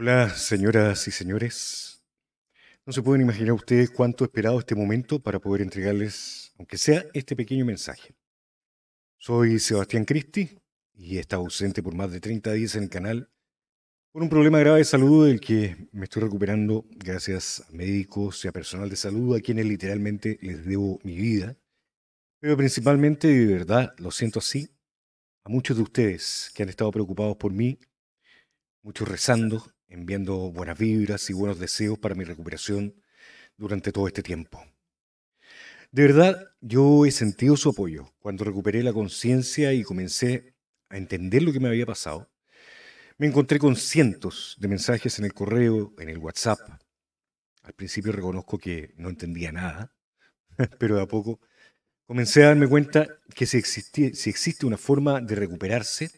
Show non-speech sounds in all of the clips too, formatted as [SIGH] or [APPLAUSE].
Hola, señoras y señores. No se pueden imaginar ustedes cuánto he esperado este momento para poder entregarles, aunque sea este pequeño mensaje. Soy Sebastián Cristi y he estado ausente por más de 30 días en el canal por un problema grave de salud del que me estoy recuperando gracias a médicos y a personal de salud a quienes literalmente les debo mi vida. Pero principalmente, de verdad, lo siento así, a muchos de ustedes que han estado preocupados por mí, muchos rezando, enviando buenas vibras y buenos deseos para mi recuperación durante todo este tiempo. De verdad, yo he sentido su apoyo. Cuando recuperé la conciencia y comencé a entender lo que me había pasado, me encontré con cientos de mensajes en el correo, en el WhatsApp. Al principio reconozco que no entendía nada, [LAUGHS] pero de a poco comencé a darme cuenta que si, si existe una forma de recuperarse,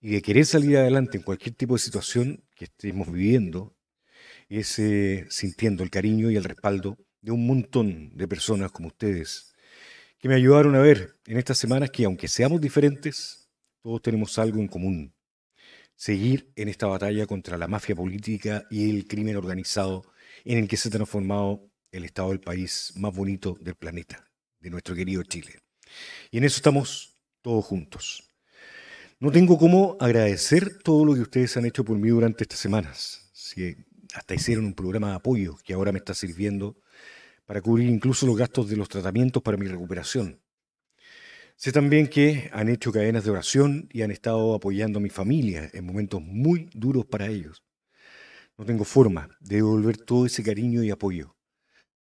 y de querer salir adelante en cualquier tipo de situación que estemos viviendo, es eh, sintiendo el cariño y el respaldo de un montón de personas como ustedes, que me ayudaron a ver en estas semanas que aunque seamos diferentes, todos tenemos algo en común. Seguir en esta batalla contra la mafia política y el crimen organizado en el que se ha transformado el estado del país más bonito del planeta, de nuestro querido Chile. Y en eso estamos todos juntos. No tengo cómo agradecer todo lo que ustedes han hecho por mí durante estas semanas. Si hasta hicieron un programa de apoyo que ahora me está sirviendo para cubrir incluso los gastos de los tratamientos para mi recuperación. Sé también que han hecho cadenas de oración y han estado apoyando a mi familia en momentos muy duros para ellos. No tengo forma de devolver todo ese cariño y apoyo.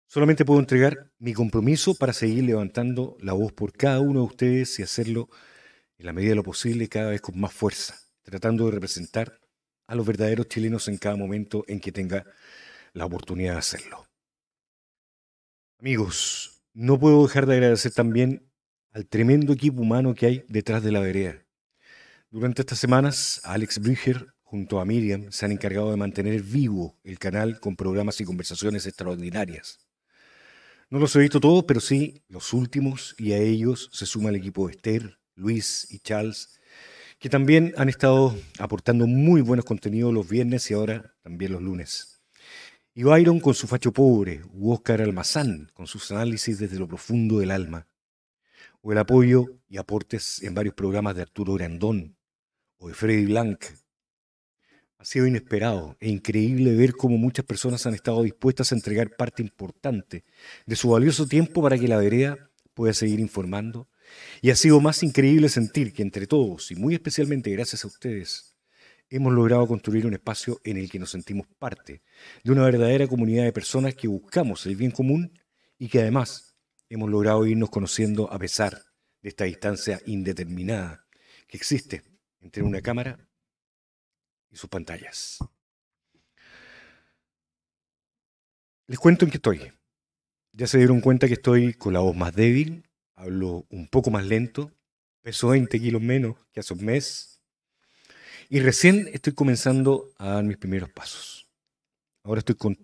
Solamente puedo entregar mi compromiso para seguir levantando la voz por cada uno de ustedes y hacerlo en la medida de lo posible, cada vez con más fuerza, tratando de representar a los verdaderos chilenos en cada momento en que tenga la oportunidad de hacerlo. Amigos, no puedo dejar de agradecer también al tremendo equipo humano que hay detrás de la vereda. Durante estas semanas, Alex Brüger junto a Miriam se han encargado de mantener vivo el canal con programas y conversaciones extraordinarias. No los he visto todos, pero sí los últimos, y a ellos se suma el equipo de Esther, Luis y Charles, que también han estado aportando muy buenos contenidos los viernes y ahora también los lunes. Y Byron con su facho pobre, u Oscar Almazán con sus análisis desde lo profundo del alma, o el apoyo y aportes en varios programas de Arturo Grandón o de Freddy Blanc. Ha sido inesperado e increíble ver cómo muchas personas han estado dispuestas a entregar parte importante de su valioso tiempo para que la vereda pueda seguir informando y ha sido más increíble sentir que entre todos, y muy especialmente gracias a ustedes, hemos logrado construir un espacio en el que nos sentimos parte de una verdadera comunidad de personas que buscamos el bien común y que además hemos logrado irnos conociendo a pesar de esta distancia indeterminada que existe entre una cámara y sus pantallas. Les cuento en qué estoy. Ya se dieron cuenta que estoy con la voz más débil, Hablo un poco más lento, peso 20 kilos menos que hace un mes. Y recién estoy comenzando a dar mis primeros pasos. Ahora estoy con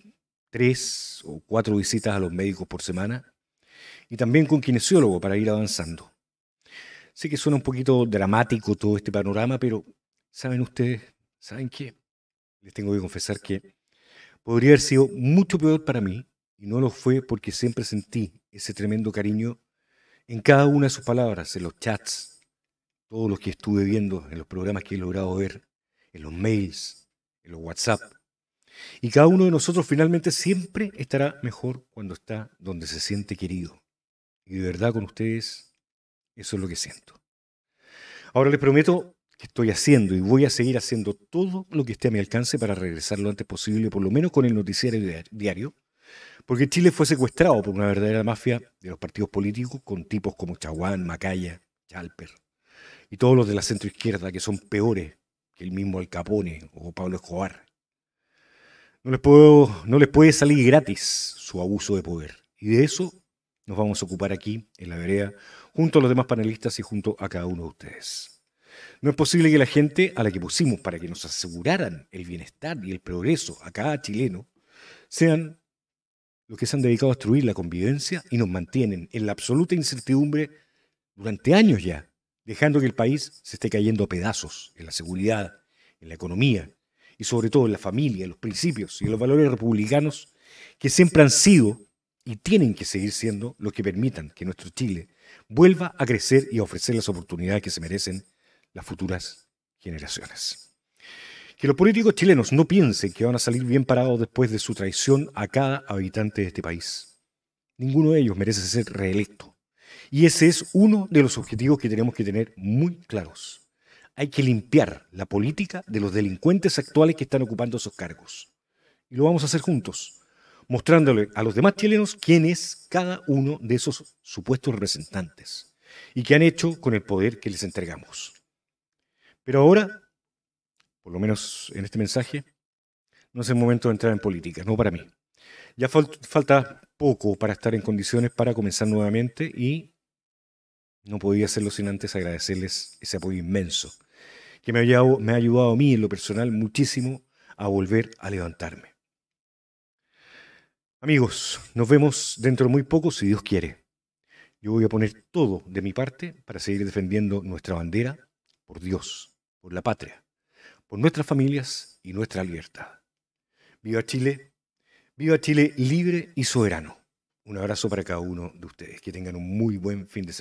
tres o cuatro visitas a los médicos por semana y también con kinesiólogo para ir avanzando. Sé que suena un poquito dramático todo este panorama, pero saben ustedes, ¿saben qué? Les tengo que confesar que podría haber sido mucho peor para mí y no lo fue porque siempre sentí ese tremendo cariño en cada una de sus palabras, en los chats, todos los que estuve viendo, en los programas que he logrado ver, en los mails, en los WhatsApp. Y cada uno de nosotros finalmente siempre estará mejor cuando está donde se siente querido. Y de verdad con ustedes, eso es lo que siento. Ahora les prometo que estoy haciendo y voy a seguir haciendo todo lo que esté a mi alcance para regresar lo antes posible, por lo menos con el noticiario diario, porque Chile fue secuestrado por una verdadera mafia de los partidos políticos con tipos como Chaguán, Macaya, Chalper y todos los de la centroizquierda que son peores que el mismo Al Capone o Pablo Escobar. No les, no les puede salir gratis su abuso de poder. Y de eso nos vamos a ocupar aquí, en la vereda, junto a los demás panelistas y junto a cada uno de ustedes. No es posible que la gente a la que pusimos para que nos aseguraran el bienestar y el progreso a cada chileno sean los que se han dedicado a destruir la convivencia y nos mantienen en la absoluta incertidumbre durante años ya, dejando que el país se esté cayendo a pedazos en la seguridad, en la economía y sobre todo en la familia, en los principios y en los valores republicanos que siempre han sido y tienen que seguir siendo los que permitan que nuestro Chile vuelva a crecer y a ofrecer las oportunidades que se merecen las futuras generaciones. Que los políticos chilenos no piensen que van a salir bien parados después de su traición a cada habitante de este país. Ninguno de ellos merece ser reelecto. Y ese es uno de los objetivos que tenemos que tener muy claros. Hay que limpiar la política de los delincuentes actuales que están ocupando esos cargos. Y lo vamos a hacer juntos, mostrándole a los demás chilenos quién es cada uno de esos supuestos representantes y qué han hecho con el poder que les entregamos. Pero ahora por lo menos en este mensaje, no es el momento de entrar en política, no para mí. Ya falta poco para estar en condiciones para comenzar nuevamente y no podía hacerlo sin antes agradecerles ese apoyo inmenso, que me, me ha ayudado a mí en lo personal muchísimo a volver a levantarme. Amigos, nos vemos dentro de muy poco si Dios quiere. Yo voy a poner todo de mi parte para seguir defendiendo nuestra bandera por Dios, por la patria por nuestras familias y nuestra libertad. Viva Chile, viva Chile libre y soberano. Un abrazo para cada uno de ustedes. Que tengan un muy buen fin de semana.